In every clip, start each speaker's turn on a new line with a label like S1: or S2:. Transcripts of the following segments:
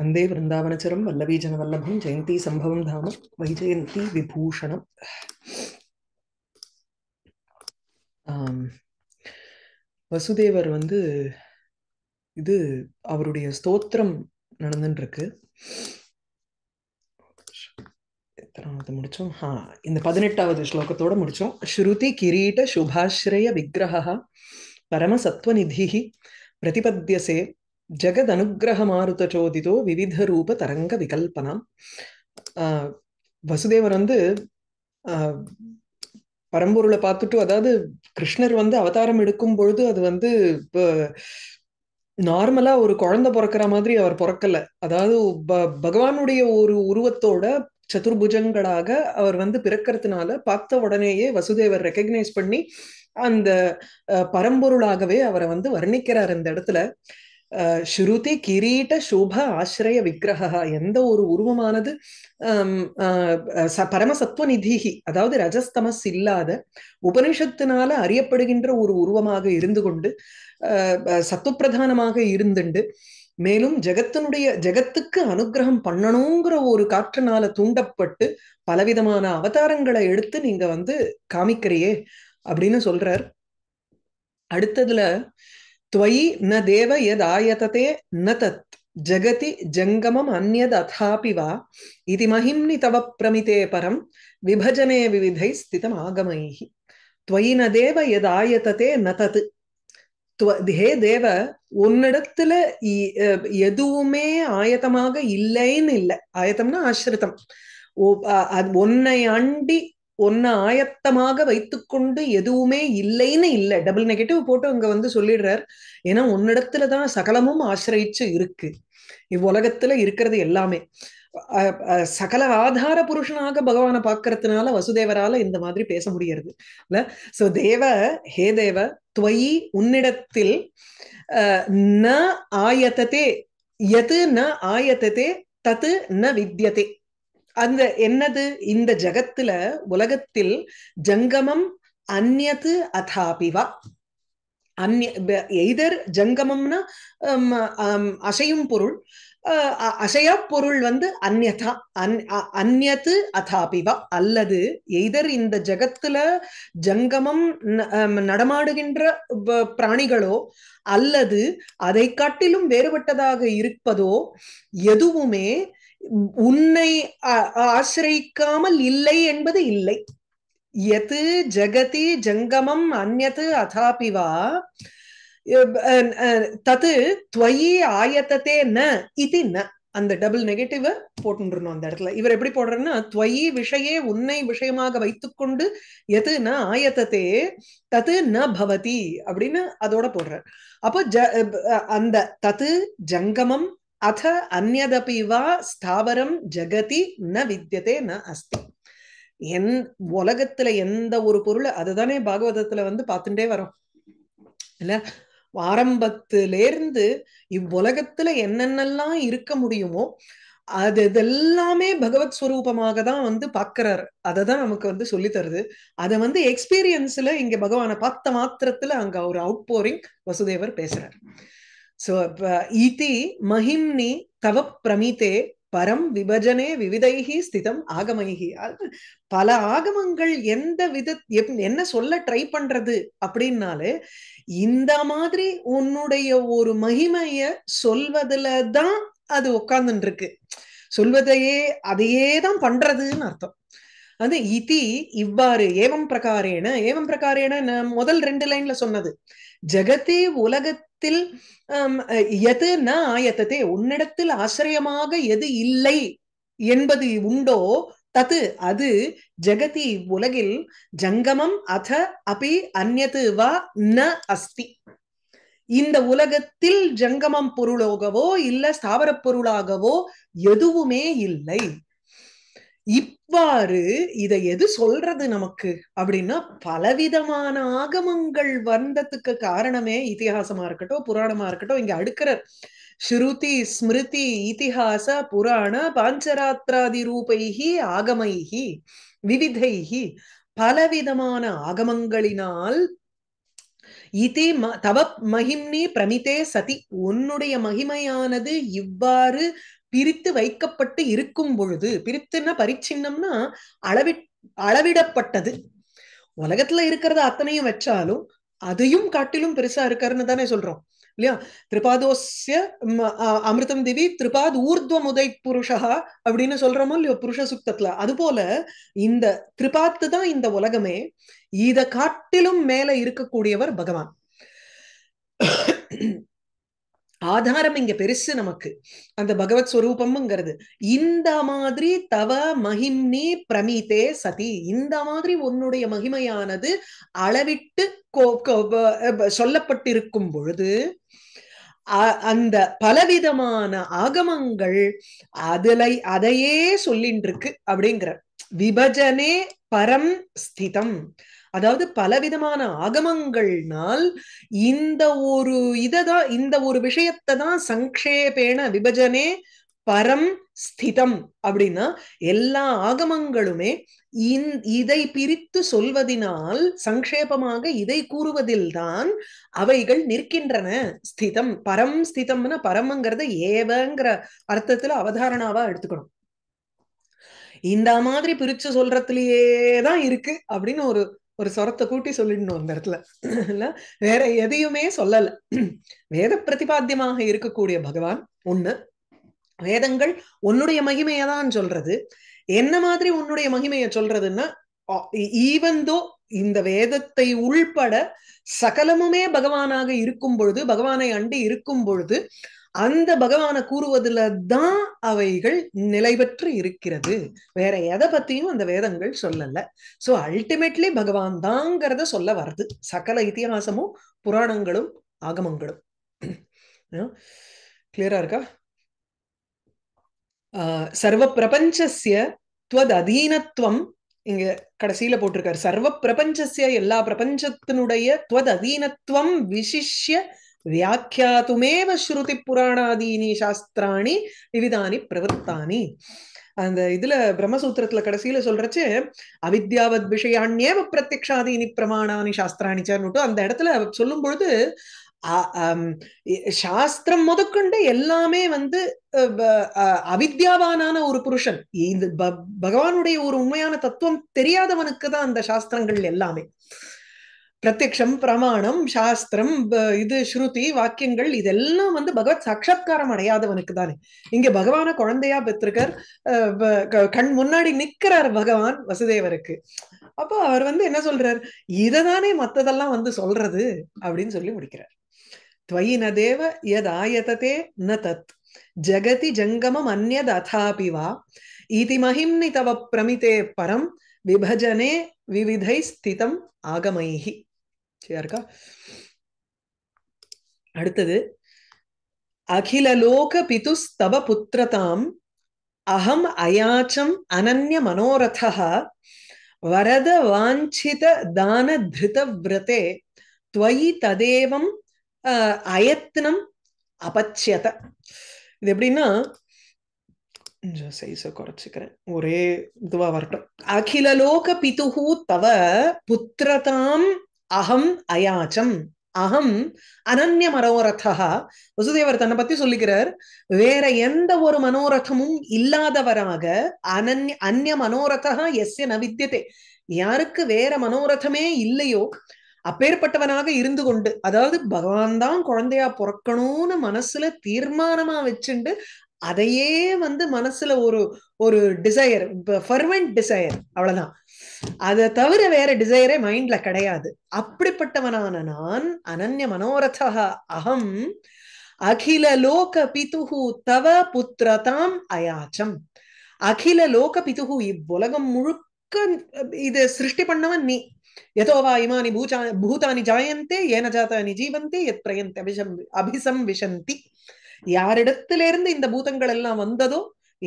S1: வந்தே விருந்தாவனச்சரம் வல்லபம் ஜெயந்தி சம்பவம் தாம வைஜெயந்தி விபூஷணம் வசுதேவர் வந்து இது அவருடைய ஸ்தோத்திரம் நடந்துட்டு இருக்கு எத்தனாவது முடிச்சோம் ஹா இந்த பதினெட்டாவது ஸ்லோகத்தோட முடிச்சோம் ஸ்ருதி கிரீட சுபாஸ்ரய விக்கிரக பரமசத்வநிதி பிரதிபத்தியசே ஜெகதனுகிரகமாருதச்சோதிதோ விவித ரூப தரங்க ஆஹ் வசுதேவர் வந்து பரம்பொருளை பார்த்துட்டு அதாவது கிருஷ்ணர் வந்து அவதாரம் எடுக்கும் பொழுது அது வந்து இப்போ நார்மலா ஒரு குழந்தை பிறக்கிற மாதிரி அவர் பிறக்கல அதாவது பகவானுடைய ஒரு உருவத்தோட சதுர்புஜங்களாக அவர் வந்து பிறக்கிறதுனால பார்த்த உடனேயே வசுதேவர் ரெக்கக்னைஸ் பண்ணி அந்த பரம்பொருளாகவே அவரை வந்து வர்ணிக்கிறார் அந்த இடத்துல ஸ்ருதி கிரீட்ட சுப ஆசிரய விக்கிரகா எந்த ஒரு உருவமானது பரமசத்துவ நிதிஹி அதாவது ரஜஸ்தமஸ் இல்லாத உபனிஷத்தினால அறியப்படுகின்ற ஒரு உருவமாக இருந்து கொண்டு சத்துவப்பிரதானமாக இருந்துண்டு மேலும் ஜெகத்தினுடைய ஜெகத்துக்கு அனுகிரகம் பண்ணணுங்கிற ஒரு காற்றுனால தூண்டப்பட்டு பலவிதமான அவதாரங்களை எடுத்து நீங்க வந்து காமிக்கிறியே அப்படின்னு சொல்றார் அடுத்ததுல त्वयि न देव यदायतते न तत् जगति जङ्गमम् अन्यद् अथापि वा इति महिम्नि तव प्रमिते परं विभजने विविधैः स्थितम् आगमैः त्वयि न देव यदायतते न तत् ஹே தேவ உன்னிடத்துல எதுவுமே ஆயத்தமாக இல்லைன்னு இல்லை ஆயத்தம்னா ஆசிரித்தம் உன்னை அண்டி ஒன்னு ஆயத்தமாக வைத்துக்கொண்டு எதுவுமே இல்லைன்னு இல்லை டபுள் நெகட்டிவ் போட்டு அங்க வந்து சொல்லிடுறார் ஏன்னா உன்னிடத்துல தான் சகலமும் ஆசிரயிச்சு இருக்கு இவ்வுலகத்துல இருக்கிறது எல்லாமே சகல ஆதார புருஷனாக பகவான பாக்குறதுனால வசுதேவரால இந்த மாதிரி பேச முடியறது இல்ல சோ தேவ ஹே தேவ துவயி உன்னிடத்தில் ந ஆயத்ததே எது ந ஆயத்ததே தத்து ந வித்தியதே அந்த என்னது இந்த ஜகத்துல உலகத்தில் ஜங்கமம் அந்நது அதாபிவா அந்நிய எய்தர் ஜங்கமம்னா அசையும் பொருள் அசையா பொருள் வந்து அந்நதா அந் அதாபிவா அல்லது எய்தர் இந்த ஜகத்துல ஜங்கமம் நடமாடுகின்ற பிராணிகளோ அல்லது அதை காட்டிலும் வேறுபட்டதாக இருப்பதோ எதுவுமே உன்னை ஆசிரிக்காமல் இல்லை என்பது இல்லை எது ஜகதி ஜங்கமம் அந்நது அதாபிவா தது துவயி ஆயத்தத்தே ந இது ந அந்த டபுள் நெகட்டிவ போட்டுருணும் அந்த இடத்துல இவர் எப்படி போடுறன்னா துவயி விஷயே உன்னை விஷயமாக வைத்துக்கொண்டு எது ந ஆயத்தத்தே தது ந பவதி அப்படின்னு அதோட போடுறார் அப்போ ஜ அந்த தத்து ஜங்கமம் அத அந்நதபி வா ஸ்தாவரம் ஜெகதி ந வித்தியதே ந அஸ்தி என் உலகத்துல எந்த ஒரு பொருள் அதுதானே பாகவதத்துல வந்து பார்த்துட்டே வரோம் இல்ல ஆரம்பத்திலேருந்து இவ்வுலகத்துல என்னென்னலாம் இருக்க முடியுமோ அது இதெல்லாமே பகவத் ஸ்வரூபமாக தான் வந்து பார்க்கிறாரு அதை தான் நமக்கு வந்து சொல்லி தருது அதை வந்து எக்ஸ்பீரியன்ஸ்ல இங்க பகவானை பார்த்த மாத்திரத்துல அங்க ஒரு அவுட் போரிங் வசுதேவர் பேசுறாரு சோ ஈதி மஹிம்னி தவ பிரமித்தே பரம் விபஜனே விவிதைகி ஸ்திதம் ஆகமைகி பல ஆகமங்கள் எந்த வித என்ன சொல்ல ட்ரை பண்றது அப்படின்னாலே இந்த மாதிரி உன்னுடைய ஒரு மகிமைய சொல்வதுல தான் அது உட்கார்ந்துருக்கு சொல்வதையே அதையே தான் பண்றதுன்னு அர்த்தம் அது இதி இவ்வாறு ஏவம் பிரகாரேன ஏவம் பிரகாரேன முதல் ரெண்டு லைன்ல சொன்னது ஜெகத்தே உலகத் உன்னிடத்தில் எது ந ஆயத்ததே உன்னிடத்தில் ஆசிரியமாக எது இல்லை என்பது உண்டோ தது அது ஜெகதி உலகில் ஜங்கமம் அத அபி அந்நது வா ந அஸ்தி இந்த உலகத்தில் ஜங்கமம் பொருளாகவோ இல்ல ஸ்தாவர பொருளாகவோ எதுவுமே இல்லை இவ்வாறு இதை எது சொல்றது நமக்கு அப்படின்னா பலவிதமான ஆகமங்கள் வந்ததுக்கு காரணமே இத்திஹாசமா இருக்கட்டும் புராணமா இருக்கட்டும் இங்க அடுக்கிறார் ஸ்ருதி ஸ்மிருதி இத்திஹாச புராண பாஞ்சராத்திராதி ரூபைகி ஆகமைகி விவிதைகி பலவிதமான ஆகமங்களினால் இதி தவ மகிம்னி பிரமிதே சதி உன்னுடைய மகிமையானது இவ்வாறு பிரித்து வைக்கப்பட்டு இருக்கும் பொழுது பிரித்துன்னா பரிச்சின்னம்னா அளவி அளவிடப்பட்டது உலகத்துல இருக்கிறத அத்தனையும் வச்சாலும் அதையும் காட்டிலும் பெருசா இருக்காருன்னு தானே சொல்றோம் இல்லையா திரிபாதோசிய அமிர்தம் திவி திரிபாத் ஊர்துவ முதை புருஷா அப்படின்னு சொல்றோமோ இல்லையோ புருஷ சுத்தத்துல அது போல இந்த திரிபாத்து தான் இந்த உலகமே இத காட்டிலும் மேல இருக்கக்கூடியவர் பகவான் ஆதாரம் இங்க பெருசு நமக்கு அந்த பகவத் ஸ்வரூபம்ங்கிறது இந்த மாதிரி தவ மகிம்னி பிரமிதே சதி இந்த மாதிரி உன்னுடைய மகிமையானது அளவிட்டு சொல்லப்பட்டிருக்கும் பொழுது அந்த பலவிதமான ஆகமங்கள் அதுல அதையே சொல்லின்றிருக்கு அப்படிங்கிற விபஜனே பரம் ஸ்திதம் அதாவது பலவிதமான ஆகமங்கள்னால் இந்த ஒரு இததான் இந்த ஒரு விஷயத்தை தான் சங்கேபேன விபஜனே பரம் ஸ்திதம் அப்படின்னா எல்லா ஆகமங்களுமே இதை பிரித்து சொல்வதினால் சங்கேபமாக இதை கூறுவதில்தான் அவைகள் நிற்கின்றன ஸ்திதம் பரம் ஸ்திதம்னா பரம்ங்கிறத ஏவங்கிற அர்த்தத்துல அவதாரணாவா எடுத்துக்கணும் இந்த மாதிரி பிரிச்சு சொல்றதுலயே தான் இருக்கு அப்படின்னு ஒரு ஒரு சொரத்தை கூட்டி சொல்லிடணும் அந்த இடத்துல இல்ல வேற எதையுமே சொல்லல வேத பிரதிபாத்தியமாக இருக்கக்கூடிய பகவான் ஒண்ணு வேதங்கள் உன்னுடைய மகிமையை தான் சொல்றது என்ன மாதிரி உன்னுடைய மகிமையை சொல்றதுன்னா ஈவந்தோ இந்த வேதத்தை உள்பட சகலமுமே பகவானாக இருக்கும் பொழுது பகவானை அண்டி இருக்கும் பொழுது அந்த பகவான கூறுவதுல தான் அவைகள் நிலைபெற்று இருக்கிறது வேற எதை பத்தியும் அந்த வேதங்கள் சொல்லல சோ அல்டிமேட்லி பகவான் தாங்கிறத சொல்ல வருது சகல இத்தியாசமும் புராணங்களும் ஆகமங்களும் கிளியரா இருக்கா சர்வ பிரபஞ்சசிய துவத் அதீனத்துவம் இங்க கடைசியில போட்டிருக்காரு சர்வ பிரபஞ்சசிய எல்லா பிரபஞ்சத்தினுடைய துவத் அதீனத்துவம் விசிஷ்ய வியாக்கியாத்துமேவ ஸ்ருதி புராணாதீனி சாஸ்திராணி விவிதானி பிரவருத்தானி அந்த இதுல பிரம்மசூத்திரத்துல கடைசியில சொல்றச்சு அவித்யாவத் விஷயாண்யேவ பிரத்யக்ஷாதீனி பிரமாணானி சாஸ்திராணி சேர்னுட்டு அந்த இடத்துல சொல்லும் பொழுது சாஸ்திரம் முதற்கொண்டு எல்லாமே வந்து அவித்யாவானான ஒரு புருஷன் இந்த பகவானுடைய ஒரு உண்மையான தத்துவம் தெரியாதவனுக்கு தான் அந்த சாஸ்திரங்கள் எல்லாமே பிரத்யக்ஷம் பிரமாணம் சாஸ்திரம் இது ஸ்ருதி வாக்கியங்கள் இதெல்லாம் வந்து பகவத் சாட்சா்காரம் அடையாதவனுக்கு தானே இங்க பகவான குழந்தையா பெற்றிருக்கார் கண் முன்னாடி நிக்கிறார் பகவான் வசுதேவருக்கு அப்போ அவர் வந்து என்ன சொல்றார் இததானே மத்ததெல்லாம் வந்து சொல்றது அப்படின்னு சொல்லி முடிக்கிறார் துவயி ந தேவ எத் ந தத் ஜகதி ஜங்கமம் அந்நத் அதாபிவா இதி மகிம்னி தவ பிரமிதே பரம் விபஜனே விவிதை ஸ்திதம் ஆகமைஹி சரியா இருக்கா அடுத்தது அகிலலோக பிதுஸ்தவ புத்திரதாம் அகம் அயாச்சம் அனன்ய மனோரதா வரத வாஞ்சித தான திருத விரதே துவயி ததேவம் அயத்னம் அபச்சியத இது எப்படின்னா கொஞ்சம் சைஸை ஒரே இதுவா வரட்டும் அகிலலோக பிதுகு தவ புத்திரதாம் அகம் அயாச்சம் அகம் அனன்ய மனோரதா வசுதேவர் தன்னை பத்தி சொல்லுகிறார் வேற எந்த ஒரு மனோரதமும் இல்லாதவராக அனன்ய அந்நிய மனோரதா எஸ் ந வித்தியதே யாருக்கு வேற மனோரதமே இல்லையோ அப்பேற்பட்டவனாக இருந்து கொண்டு அதாவது பகவான் தான் குழந்தையா பிறக்கணும்னு மனசுல தீர்மானமா வச்சுண்டு அதையே வந்து மனசுல ஒரு ஒரு டிசையர் டிசையர் அவ்வளவுதான் அதை தவிர வேற டிசைரே மைண்ட்ல கிடையாது அப்படிப்பட்டவனான நான் அனன்ய மனோரதா அகம் அகில லோக பிதுகு தவ புத்திரதாம் அயாச்சம் அகில லோக பிதுகு இவ்வுலகம் முழுக்க இது சிருஷ்டி பண்ணவன் நீ எதோவா இமானி பூஜா பூதானி ஜாயந்தே ஏன ஜாத்தானி ஜீவந்தே எத் பிரயந்தி அபிசம் அபிசம் விஷந்தி யாரிடத்திலிருந்து இந்த பூதங்கள் எல்லாம் வந்ததோ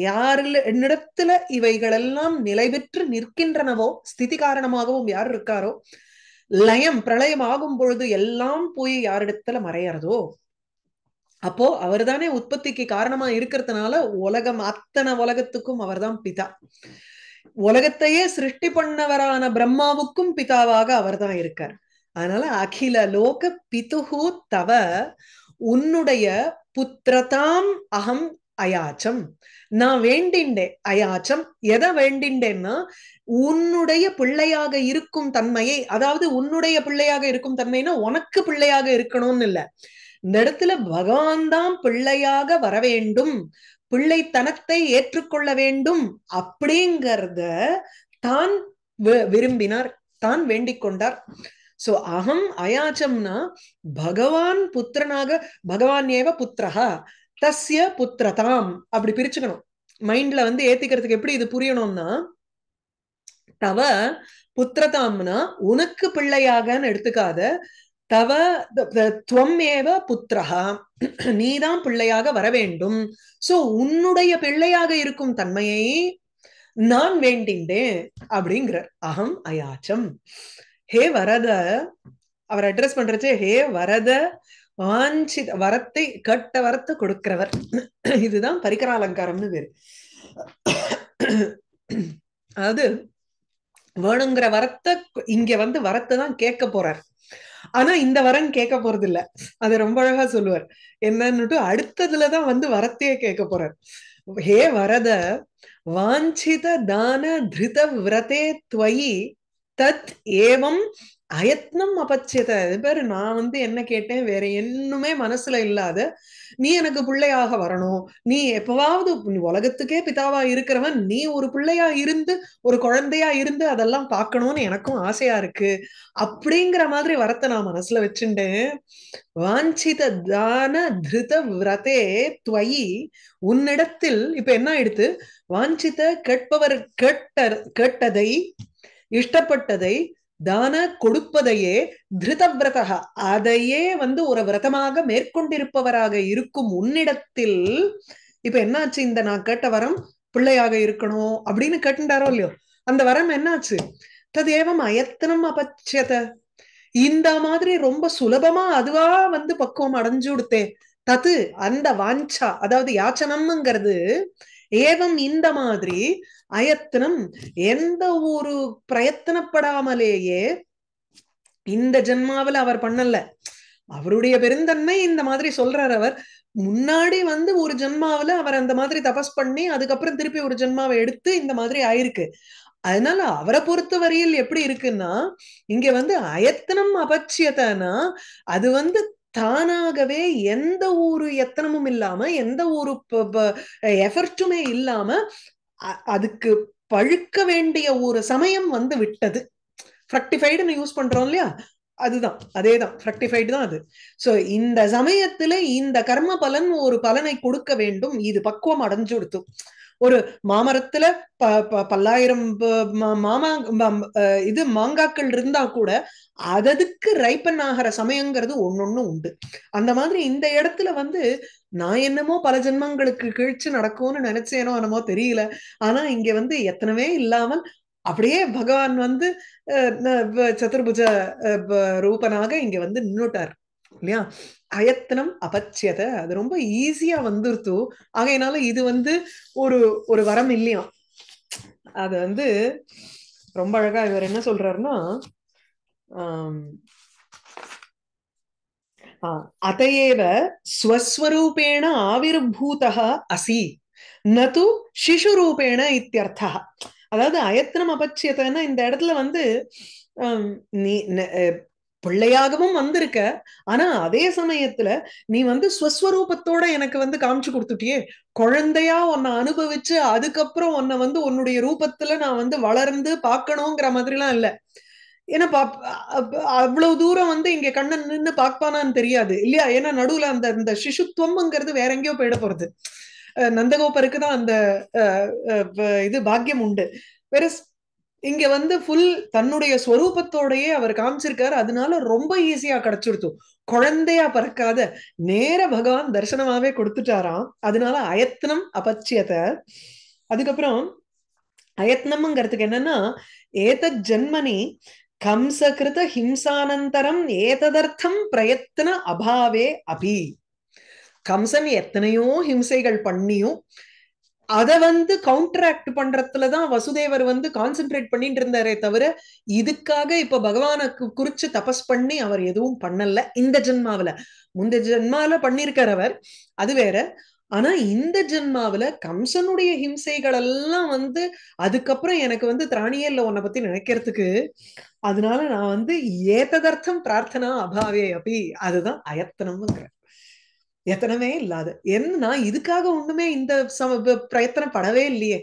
S1: யாருல என்னிடத்துல எல்லாம் நிலை பெற்று நிற்கின்றனவோ ஸ்திதி காரணமாகவும் யார் இருக்காரோ லயம் பிரளயம் ஆகும் பொழுது எல்லாம் போய் யாரிடத்துல மறையறதோ அப்போ அவர் தானே உற்பத்திக்கு காரணமா இருக்கிறதுனால உலகம் அத்தனை உலகத்துக்கும் அவர்தான் பிதா உலகத்தையே சிருஷ்டி பண்ணவரான பிரம்மாவுக்கும் பிதாவாக அவர் தான் இருக்கார் அதனால அகில லோக பிதுகு தவ உன்னுடைய புத்திரதாம் அகம் அயாச்சம் நான் வேண்டிண்டேன் அயாச்சம் எதை வேண்டிண்டேன்னா உன்னுடைய பிள்ளையாக இருக்கும் தன்மையை அதாவது உன்னுடைய பிள்ளையாக இருக்கும் தன்மைனா உனக்கு பிள்ளையாக இருக்கணும்னு இல்ல இந்த இடத்துல பகவான் தான் பிள்ளையாக வர வேண்டும் பிள்ளைத்தனத்தை ஏற்றுக்கொள்ள வேண்டும் அப்படிங்கிறத தான் விரும்பினார் தான் வேண்டிக் கொண்டார் சோ அகம் அயாச்சம்னா பகவான் புத்திரனாக பகவான் ஏவ புத்திரஹா தஸ்ய புத்திரதாம் அப்படி பிரிச்சுக்கணும் மைண்ட்ல வந்து ஏத்திக்கிறதுக்கு எப்படி இது புரியணும்னா தவ புத்திரதாம்னா உனக்கு பிள்ளையாகன்னு எடுத்துக்காத தவ துவம்மேவ புத்திரஹா நீதான் பிள்ளையாக வர வேண்டும் சோ உன்னுடைய பிள்ளையாக இருக்கும் தன்மையை நான் வேண்டிண்டேன் அப்படிங்கிற அகம் அயாச்சம் ஹே வரத அவர் அட்ரஸ் பண்றச்சே ஹே வரத வாஞ்சித வரத்தை கேட்ட வரத்தை கொடுக்கிறவர் இதுதான் பரிகராலங்காரம்னு பேரு அதாவது வேணுங்கிற வரத்தை இங்க வந்து வரத்தை தான் கேட்க போறார் ஆனா இந்த வரம் கேட்க போறது இல்ல அது ரொம்ப அழகா சொல்லுவார் என்னன்னுட்டு அடுத்ததுலதான் வந்து வரத்தையே கேட்க போறார் ஹே வரத வாஞ்சித தான திருத விரதே துவயி தத் ஏவம் அயத்னம் அபச்சியத இது பேரு நான் வந்து என்ன கேட்டேன் வேற என்னுமே மனசுல இல்லாத நீ எனக்கு பிள்ளையாக வரணும் நீ எப்பவாவது உலகத்துக்கே பிதாவா இருக்கிறவன் நீ ஒரு பிள்ளையா இருந்து ஒரு குழந்தையா இருந்து அதெல்லாம் பார்க்கணும்னு எனக்கும் ஆசையா இருக்கு அப்படிங்கிற மாதிரி வரத்தை நான் மனசுல வச்சுட்டேன் வாஞ்சித தான திருத விரதே துவயி உன்னிடத்தில் இப்ப என்ன ஆயிடுத்து வாஞ்சித கேட்பவர் கேட்ட கேட்டதை இஷ்டப்பட்டதை தான கொடுப்பதையே திருதவிரதா அதையே வந்து ஒரு விரதமாக மேற்கொண்டிருப்பவராக இருக்கும் உன்னிடத்தில் இப்ப என்னாச்சு இந்த நான் கேட்ட வரம் பிள்ளையாக இருக்கணும் அப்படின்னு கேட்டுட்டாரோ இல்லையோ அந்த வரம் என்னாச்சு ததேவம் அயத்தனம் அபட்சத இந்த மாதிரி ரொம்ப சுலபமா அதுவா வந்து பக்குவம் அடைஞ்சு கொடுத்தே தது அந்த வாஞ்சா அதாவது யாச்சனம்ங்கிறது ஏவம் இந்த மாதிரி அயத்தனம் எந்த ஒரு பிரயத்தனப்படாமலேயே இந்த ஜென்மாவில் அவர் பண்ணல அவருடைய பெருந்தன்மை இந்த மாதிரி சொல்றார் அவர் முன்னாடி வந்து ஒரு ஜென்மாவில அவர் அந்த மாதிரி தபஸ் பண்ணி அதுக்கப்புறம் திருப்பி ஒரு ஜென்மாவை எடுத்து இந்த மாதிரி ஆயிருக்கு அதனால அவரை பொறுத்த வரையில் எப்படி இருக்குன்னா இங்க வந்து அயத்தனம் அபட்சியத்தைனா அது வந்து தானாகவே எந்த ஒரு எத்தனமும் இல்லாம எந்த ஒரு எஃபர்ட்டுமே இல்லாம அதுக்கு பழுக்க வேண்டிய ஒரு சமயம் வந்து விட்டது ஃப்ரக்டிஃபைடுன்னு யூஸ் பண்றோம் இல்லையா அதுதான் அதே தான் ஃப்ரக்டிஃபைடு தான் அது ஸோ இந்த சமயத்துல இந்த கர்ம பலன் ஒரு பலனை கொடுக்க வேண்டும் இது பக்குவம் அடைஞ்சு கொடுத்தும் ஒரு மாமரத்துல ப பல்லாயிரம் மாமா இது மாங்காக்கள் இருந்தா கூட அததுக்கு ரைப்பன் ஆகிற சமயங்கிறது ஒன்னொன்னு உண்டு அந்த மாதிரி இந்த இடத்துல வந்து நான் என்னமோ பல ஜென்மங்களுக்கு கிழிச்சு நடக்கும்னு நினைச்சேனோ என்னமோ தெரியல ஆனா இங்க வந்து எத்தனவே இல்லாமல் அப்படியே பகவான் வந்து சதுர்புஜ ரூபனாக இங்க வந்து நின்னுட்டார் இல்லையா அயத்தனம் அபச்சியத அது ரொம்ப ஈஸியா வந்துருத்து ஆகையினால இது வந்து ஒரு ஒரு வரம் இல்லையா அது வந்து ரொம்ப அழகா இவர் என்ன சொல்றாருன்னா अत ஸ்வஸ்வரூபேண स्वस्वरूपेण आविर्भूतः असि न தூ சிசுரூபேண இத்தியர்த்தா அதாவது அயத்தனம் அபச்சியத்தைன்னா இந்த இடத்துல வந்து நீ பிள்ளையாகவும் வந்திருக்க ஆனா அதே சமயத்துல நீ வந்து ஸ்வஸ்வரூபத்தோட எனக்கு வந்து காமிச்சு கொடுத்துட்டியே குழந்தையா உன்னை அனுபவிச்சு அதுக்கப்புறம் உன்னை வந்து உன்னுடைய ரூபத்துல நான் வந்து வளர்ந்து பார்க்கணுங்கிற மாதிரிலாம் இல்லை ஏன்னா பாப் அவ்வளவு தூரம் வந்து இங்க கண்ணன் நின்று பார்ப்பானான்னு தெரியாது இல்லையா ஏன்னா நடுவுல அந்த அந்த சிசுத்துவம்ங்கிறது வேற எங்கேயோ போயிட போறது நந்தகோபருக்கு தான் அந்த இது பாக்கியம் உண்டு வேற இங்க வந்து ஃபுல் தன்னுடைய ஸ்வரூபத்தோடயே அவர் காமிச்சிருக்காரு அதனால ரொம்ப ஈஸியா கிடைச்சிருத்தும் குழந்தையா பறக்காத நேர பகவான் தரிசனமாவே கொடுத்துட்டாராம் அதனால அயத்னம் அபச்சியத அதுக்கப்புறம் அயத்னம்ங்கிறதுக்கு என்னன்னா ஏத ஜென்மனி கம்சகிருத ஹிம்சானந்தரம் ஏததர்த்தம் பிரயத்தன அபாவே அபி கம்சன் எத்தனையோ ஹிம்சைகள் பண்ணியும் அதை வந்து கவுண்டராக்ட் பண்றதுலதான் வசுதேவர் வந்து கான்சென்ட்ரேட் பண்ணிட்டு இருந்தாரே தவிர இதுக்காக இப்ப பகவானுக்கு குறிச்சு தபஸ் பண்ணி அவர் எதுவும் பண்ணல இந்த ஜென்மாவில முந்த ஜென்மாவில பண்ணிருக்கிறவர் அவர் அது வேற ஆனா இந்த ஜென்மாவில கம்சனுடைய ஹிம்சைகள் எல்லாம் வந்து அதுக்கப்புறம் எனக்கு வந்து திராணியே இல்லை உன்னை பத்தி நினைக்கிறதுக்கு அதனால நான் வந்து ஏத்ததர்த்தம் பிரார்த்தனா அபாவே அப்படி அதுதான் அயத்தனம்ங்கிறேன் எத்தனமே இல்லாத என்ன இதுக்காக ஒண்ணுமே இந்த சம பிரயத்தனம் படவே இல்லையே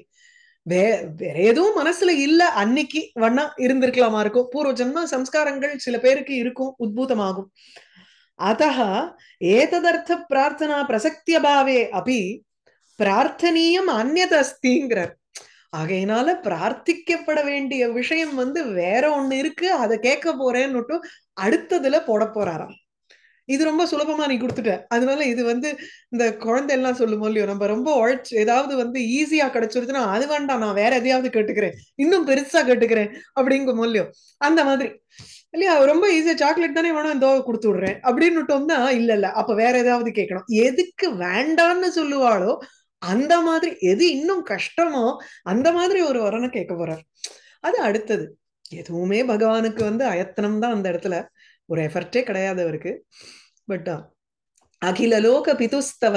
S1: வே வேற எதுவும் மனசுல இல்ல அன்னைக்கு வண்ணா இருந்திருக்கலாமா இருக்கும் பூர்வ ஜென்ம சம்ஸ்காரங்கள் சில பேருக்கு இருக்கும் உத்பூதமாகும் अतः एतदर्थप्रार्थना प्रसक्तियभावे अपि பிரார்த்தனீயம் அந்நது ஆகையினால பிரார்த்திக்கப்பட வேண்டிய விஷயம் வந்து வேற ஒண்ணு இருக்கு அதை கேட்க போறேன்னு அடுத்ததுல போட போறாராம் இது ரொம்ப சுலபமா நீ கொடுத்துட்ட அதனால இது வந்து இந்த குழந்தை எல்லாம் சொல்லுமோ இல்லையோ நம்ம ரொம்ப உழைச்சு ஏதாவது வந்து ஈஸியா கிடைச்சிருச்சுன்னா அது வேண்டாம் நான் வேற எதையாவது கேட்டுக்கிறேன் இன்னும் பெருசா கேட்டுக்கிறேன் அப்படிங்கும் இல்லையோ அந்த மாதிரி இல்லையா ரொம்ப ஈஸியா சாக்லேட் தானே வேணும் ஏதோ கொடுத்து விடுறேன் அப்படின்னு விட்டோம்னா இல்ல இல்ல அப்ப வேற ஏதாவது கேட்கணும் எதுக்கு வேண்டான்னு சொல்லுவாளோ அந்த மாதிரி எது இன்னும் கஷ்டமோ அந்த மாதிரி ஒரு வரனை கேட்க போறார் அது அடுத்தது எதுவுமே பகவானுக்கு வந்து அயத்தனம் தான் அந்த இடத்துல ஒரு எஃபர்ட்டே கிடையாது அவருக்கு பட் அகிலலோக பிதுஸ்தவ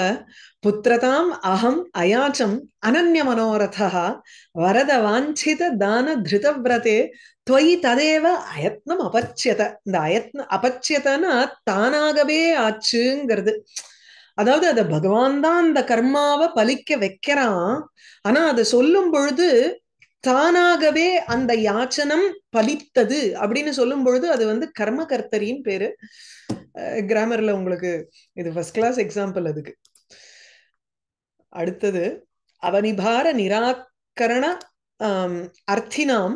S1: புத்திரதாம் அகம் அயாச்சம் அனன்ய மனோரதா வரத வாஞ்சித தான திருதவிரதே துவயி ததேவ அயத்னம் அபச்சியத இந்த அயத்ன அபச்சியதனா தானாகவே ஆச்சுங்கிறது அதாவது அத பகவான் தான் அந்த கர்மாவை பலிக்க வைக்கிறான் ஆனா அதை சொல்லும் பொழுது தானாகவே அந்த யாச்சனம் பலித்தது அப்படின்னு சொல்லும் பொழுது அது வந்து கர்ம கர்த்தரின்னு பேரு கிராமர்ல உங்களுக்கு இது ஃபர்ஸ்ட் கிளாஸ் எக்ஸாம்பிள் அதுக்கு அடுத்தது அவனிபார நிராகரண அர்த்தினாம்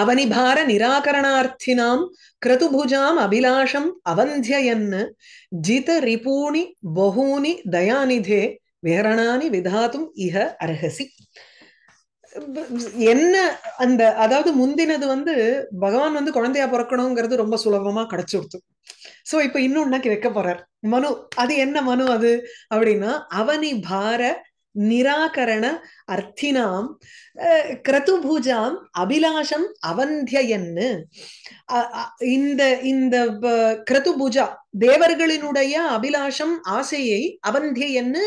S1: அவனிபார நிராகரணார்த்தினாம் கிரதுபுஜாம் அபிலாஷம் அவந்தியன் ஜித ரிபூணி பகூனி தயாநிதே விஹரணானி விதாத்தும் இஹ அர்ஹசி என்ன அந்த அதாவது முந்தினது வந்து பகவான் வந்து குழந்தையா பிறக்கணுங்கிறது ரொம்ப சுலபமா கிடைச்சு கொடுத்து சோ இப்ப இன்னொன்னு வைக்க போறார் மனு அது என்ன மனு அது அப்படின்னா அவனி பார நிராகரண அர்த்தினாம் கிரதுபூஜாம் அபிலாஷம் அவந்தியன்னு இந்த இந்த கிரதுபூஜா தேவர்களினுடைய அபிலாஷம் ஆசையை அவந்தியன்னு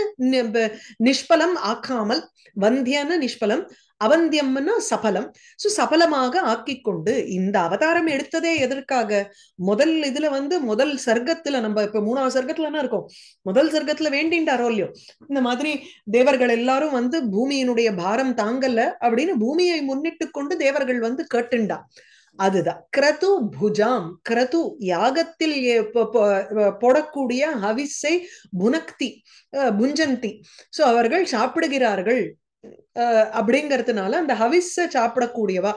S1: நிஷ்பலம் ஆக்காமல் வந்தியன்னு நிஷ்பலம் அவந்தியம்னா சபலம் சோ சபலமாக ஆக்கி கொண்டு இந்த அவதாரம் எடுத்ததே எதற்காக முதல் இதுல வந்து முதல் சர்க்கத்துல நம்ம இப்ப மூணாவது சர்க்கத்துல சர்க்கத்துலன்னா இருக்கோம் முதல் சர்க்கத்துல வேண்டின்றாரோ இல்லையோ இந்த மாதிரி தேவர்கள் எல்லாரும் வந்து பூமியினுடைய பாரம் தாங்கல அப்படின்னு பூமியை முன்னிட்டு கொண்டு தேவர்கள் வந்து கேட்டுண்டா அதுதான் கிரது புஜாம் கிரது யாகத்தில் போடக்கூடிய ஹவிஸை புனக்தி புஞ்சந்தி சோ அவர்கள் சாப்பிடுகிறார்கள் அப்படிங்கறதுனால அந்த ஹவிஸ சாப்பிடக்கூடியவா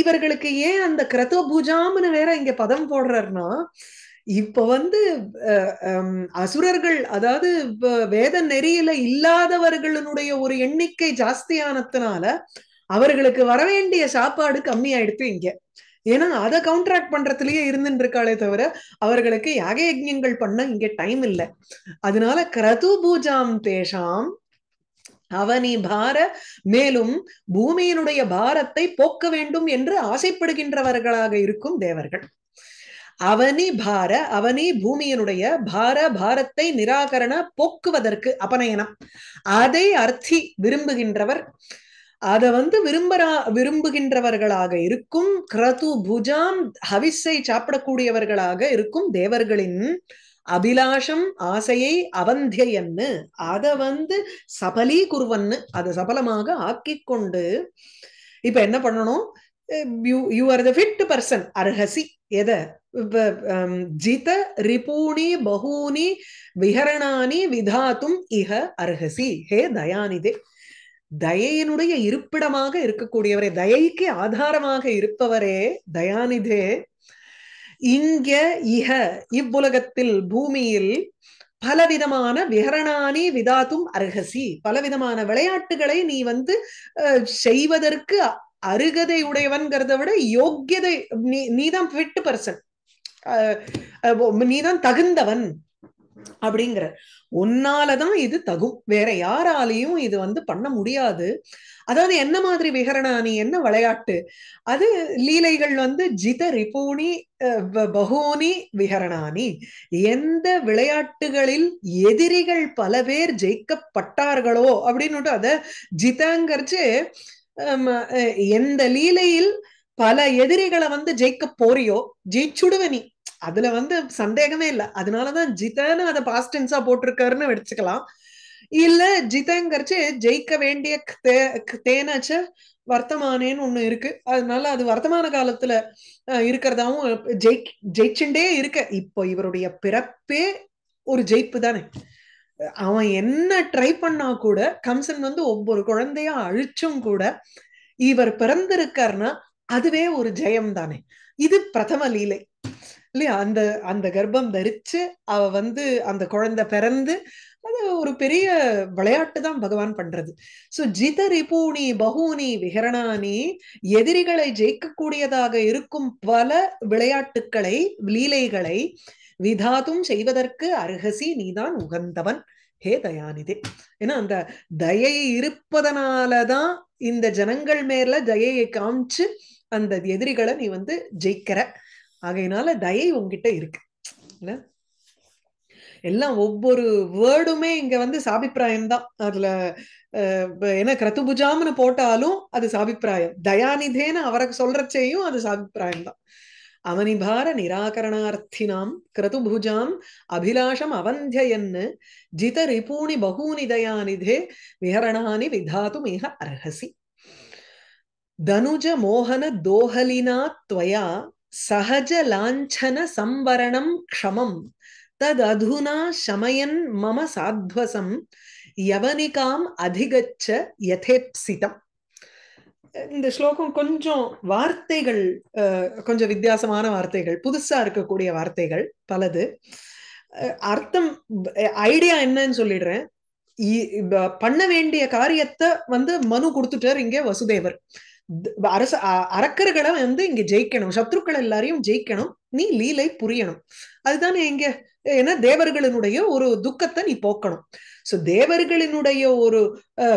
S1: இவர்களுக்கு ஏன் அந்த கிரதோ பூஜாம்னு வேற இங்க பதம் போடுறாருன்னா இப்ப வந்து அசுரர்கள் அதாவது வேத நெறியில இல்லாதவர்களுடைய ஒரு எண்ணிக்கை ஜாஸ்தியானதுனால அவர்களுக்கு வரவேண்டிய சாப்பாடு கம்மி ஆயிடுத்து இங்க ஏன்னா அதை கவுண்டராக்ட் பண்றதுலயே இருந்துட்டு இருக்காளே தவிர அவர்களுக்கு யாக யஜ்யங்கள் பண்ண இங்க டைம் இல்லை அதனால கிரது பூஜாம் தேஷாம் அவனி பார மேலும் பூமியினுடைய பாரத்தை போக்க வேண்டும் என்று ஆசைப்படுகின்றவர்களாக இருக்கும் தேவர்கள் அவனி பார அவனி பூமியினுடைய பார பாரத்தை நிராகரண போக்குவதற்கு அபநயனம் அதை அர்த்தி விரும்புகின்றவர் அதை வந்து விரும்புறா விரும்புகின்றவர்களாக இருக்கும் கிரது புஜாம் ஹவிஸை சாப்பிடக்கூடியவர்களாக இருக்கும் தேவர்களின் அபிலாஷம் ஆசையை அவந்தியன்னு அதை வந்து சபலீகுருவன்னு அதை சபலமாக ஆக்கி கொண்டு இப்ப என்ன பண்ணணும் you are the fit person அர்ஹசி ஜித ரிபூணி பகூனி விஹரணானி விதாத்தும் இஹ அர்ஹசி ஹே தயானிதே தயையினுடைய இருப்பிடமாக இருக்கக்கூடியவரே தயைக்கு ஆதாரமாக இருப்பவரே தயாநிதே இங்க இஹ இவ்வுலகத்தில் பூமியில் பலவிதமான விகரணானி விதாத்தும் அருகசி பலவிதமான விளையாட்டுகளை நீ வந்து செய்வதற்கு அருகதை உடையவன்கிறத விட யோக்கியதை நீ நீதான் ஃபிட் பர்சன் நீதான் தகுந்தவன் அப்படிங்கிற உன்னாலதான் இது தகும் வேற யாராலையும் இது வந்து பண்ண முடியாது அதாவது என்ன மாதிரி விகரணா நீ என்ன விளையாட்டு அது லீலைகள் வந்து ஜித ரிபூனி பகூனி விகரணானி எந்த விளையாட்டுகளில் எதிரிகள் பல பேர் ஜெயிக்கப்பட்டார்களோ அப்படின்னு அத ஜிதங்கிறச்சு எந்த லீலையில் பல எதிரிகளை வந்து ஜெயிக்க போறியோ ஜெயிச்சுடுவ நீ அதுல வந்து சந்தேகமே இல்லை அதனாலதான் ஜிதன்னு அதை பாஸ்டென்ஸா போட்டிருக்காருன்னு வச்சுக்கலாம் இல்ல ஜிதங்கிறச்சு ஜெயிக்க வேண்டிய தேனாச்ச வர்த்தமானேன்னு ஒண்ணு இருக்கு அதனால அது வர்த்தமான காலத்துல இருக்கிறதாவும் ஜெய் ஜெயிச்சுட்டே இருக்க இப்போ இவருடைய பிறப்பே ஒரு ஜெயிப்பு தானே அவன் என்ன ட்ரை பண்ணா கூட கம்சன் வந்து ஒவ்வொரு குழந்தையா அழிச்சும் கூட இவர் பிறந்திருக்காருன்னா அதுவே ஒரு ஜெயம் தானே இது பிரதம லீலை இல்லையா அந்த அந்த கர்ப்பம் தரிச்சு அவ வந்து அந்த குழந்தை பிறந்து அது ஒரு பெரிய விளையாட்டு தான் பகவான் பண்றது சோ ஜித ரிபூனி பகூனி விகரணானி எதிரிகளை ஜெயிக்கக்கூடியதாக இருக்கும் பல விளையாட்டுக்களை லீலைகளை விதாதும் செய்வதற்கு அருகசி நீதான் உகந்தவன் ஹே தயாநிதி ஏன்னா அந்த தயை இருப்பதனாலதான் இந்த ஜனங்கள் மேல தயையை காமிச்சு அந்த எதிரிகளை நீ வந்து ஜெயிக்கிற ஆகையினால தயை உங்ககிட்ட இருக்கு எல்லாம் ஒவ்வொரு வேர்டுமே இங்க வந்து சாபிப்பிராயம் தான் அதுல ஏன்னா கிரத்துபுஜாமனு போட்டாலும் அது சாபிப்பிராயம் தயாநிதேன்னு அவருக்கு சொல்றச்சேயும் அது சாபிப்பிராயம் தான் அவனிபார நிராகரணார்த்தினாம் கிரதுபுஜாம் அபிலாஷம் அவந்தியன்னு ஜித ரிபூணி பகூனி தயாநிதே விஹரணானி விதாத்து மிக அர்ஹசி தனுஜ மோகன தோஹலினா துவயா சகஜ லாஞ்சன சம்பரணம் க்ஷமம் தத் அதுனா சமயன் மம சாத்வசம் யவனிகாம் அதிகச்ச யதேப்சிதம் இந்த ஸ்லோகம் கொஞ்சம் வார்த்தைகள் கொஞ்சம் வித்தியாசமான வார்த்தைகள் புதுசா இருக்கக்கூடிய வார்த்தைகள் பலது அர்த்தம் ஐடியா என்னன்னு சொல்லிடுறேன் பண்ண வேண்டிய காரியத்தை வந்து மனு கொடுத்துட்டார் இங்கே வசுதேவர் அரச அறக்கர்களை வந்து இங்க ஜெயிக்கணும் சத்ருக்கள் எல்லாரையும் ஜெயிக்கணும் நீ லீலை புரியணும் அதுதானே இங்க ஏன்னா தேவர்களினுடைய ஒரு துக்கத்தை நீ போக்கணும் சோ தேவர்களினுடைய ஒரு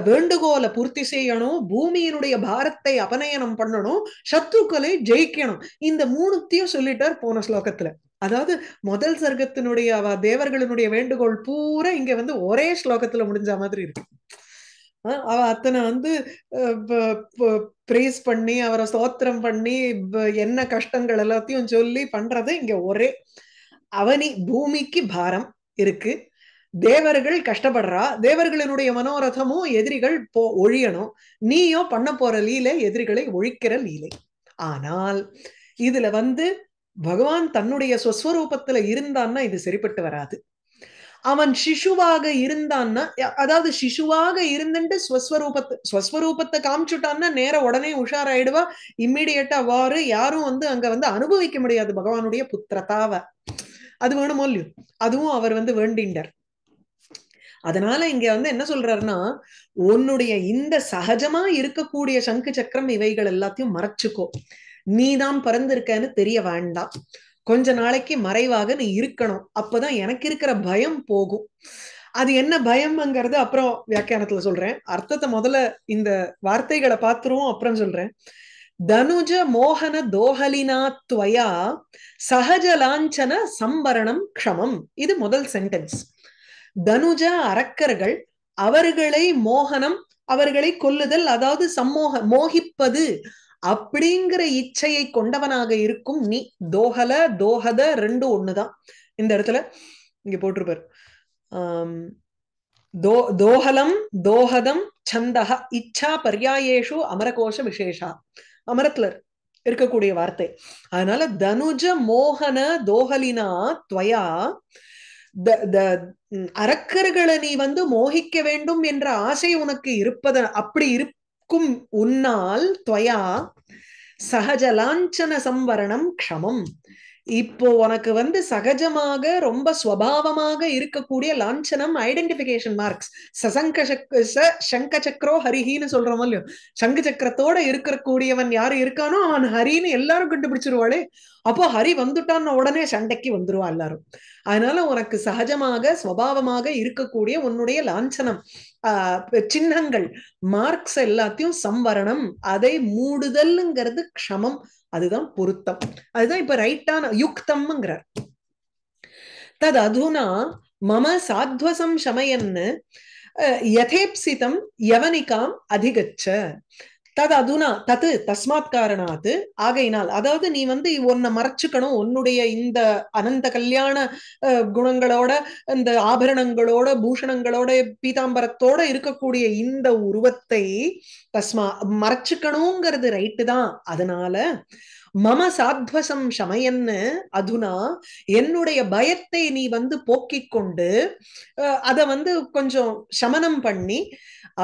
S1: வேண்டுகோலை பூர்த்தி செய்யணும் பூமியினுடைய பாரத்தை அபநயனம் பண்ணணும் சத்ருக்களை ஜெயிக்கணும் இந்த மூணுத்தையும் சொல்லிட்டார் போன ஸ்லோகத்துல அதாவது முதல் சர்க்கத்தினுடைய தேவர்களினுடைய வேண்டுகோள் பூரா இங்க வந்து ஒரே ஸ்லோகத்துல முடிஞ்ச மாதிரி இருக்கு அவ அத்தனை வந்து பிரேஸ் பண்ணி அவரை ஸ்தோத்திரம் பண்ணி என்ன கஷ்டங்கள் எல்லாத்தையும் சொல்லி பண்றது இங்க ஒரே அவனி பூமிக்கு பாரம் இருக்கு தேவர்கள் கஷ்டப்படுறா தேவர்களினுடைய மனோரதமும் எதிரிகள் போ ஒழியணும் நீயோ பண்ண போற லீலை எதிரிகளை ஒழிக்கிற லீலை ஆனால் இதுல வந்து பகவான் தன்னுடைய சொஸ்வரூபத்துல இருந்தான்னா இது சரிப்பட்டு வராது அவன் சிசுவாக இருந்தான்னா அதாவது சிசுவாக இருந்துட்டு ஸ்வஸ்வரூபத்தை ஸ்வஸ்வரூபத்தை காமிச்சுட்டான்னா நேர உடனே உஷாராயிடுவா இம்மிடியட்டா வாரு யாரும் வந்து அங்க வந்து அனுபவிக்க முடியாது பகவானுடைய புத்திரத்தாவ அது வேணுமோ இல்லையோ அதுவும் அவர் வந்து வேண்டிண்டர் அதனால இங்க வந்து என்ன சொல்றாருன்னா உன்னுடைய இந்த சகஜமா இருக்கக்கூடிய சங்கு சக்கரம் இவைகள் எல்லாத்தையும் மறைச்சுக்கோ நீதான் பிறந்திருக்கன்னு தெரிய வேண்டாம் கொஞ்ச நாளைக்கு மறைவாக நீ இருக்கணும் அப்பதான் எனக்கு இருக்கிற பயம் போகும் அது என்ன பயம்ங்கிறது அப்புறம் வியாக்கியானத்துல சொல்றேன் அர்த்தத்தை முதல்ல இந்த வார்த்தைகளை பாத்துருவோம் அப்புறம் சொல்றேன் தனுஜ மோகன தோஹலினா துவயா சகஜ லாஞ்சன சம்பரணம் க்ஷமம் இது முதல் சென்டென்ஸ் தனுஜ அரக்கர்கள் அவர்களை மோகனம் அவர்களை கொல்லுதல் அதாவது சம்மோக மோகிப்பது அப்படிங்கிற இச்சையை கொண்டவனாக இருக்கும் நீ தோஹல தோஹத ரெண்டு ஒண்ணுதான் இந்த இடத்துல இங்க போட்டிருப்பார் தோ தோஹலம் தோஹதம் சந்தக இச்சா பர்யாயேஷு அமரகோஷ விசேஷா அமரத்துல இருக்கக்கூடிய வார்த்தை அதனால தனுஜ மோகன தோஹலினா துவயா அரக்கர்களை நீ வந்து மோகிக்க வேண்டும் என்ற ஆசை உனக்கு இருப்பத அப்படி இருப் துக்கும் உன்னால் துவயா சகஜலாஞ்சன சம்வரணம் க்ஷமம் இப்போ உனக்கு வந்து சகஜமாக ரொம்ப சுவாவமாக இருக்கக்கூடிய லாஞ்சனம் ஐடென்டிபிகேஷன் மார்க்ஸ் சசங்க சங்க சக்கரோ ஹரிஹின்னு சொல்றோம் இல்லையோ சங்க சக்கரத்தோட இருக்கக்கூடியவன் யாரு இருக்கானோ அவன் ஹரின்னு எல்லாரும் கண்டுபிடிச்சிருவாளே அப்போ ஹரி வந்துட்டான்னு உடனே சண்டைக்கு வந்துருவா எல்லாரும் அதனால உனக்கு சகஜமாக சுவாவமாக இருக்கக்கூடிய உன்னுடைய லாஞ்சனம் சின்னங்கள் மார்க்ஸ் எல்லாத்தையும் சம்வரணம் அதை மூடுதல்ங்கிறது க்ஷமம் அதுதான் பொருத்தம் அதுதான் இப்ப ரைட்டான யுக்தம்ங்கிறார் தது அதுனா மம சாத்வசம் சமயன்னு யதேப்சிதம் யவனிகாம் அதிகச்ச தது அதுனா தது தஸ்மாத் காரணாத் ஆகையினால் அதாவது நீ வந்து உன்னை மறைச்சுக்கணும் உன்னுடைய இந்த அனந்த கல்யாண குணங்களோட இந்த ஆபரணங்களோட பூஷணங்களோட பீதாம்பரத்தோட இருக்கக்கூடிய இந்த உருவத்தை தஸ்மா மறைச்சுக்கணுங்கிறது ரைட்டு தான் அதனால மம சாத்வசம் சமயன்னு அதுனா என்னுடைய பயத்தை நீ வந்து போக்கிக் கொண்டு அத வந்து கொஞ்சம் சமனம் பண்ணி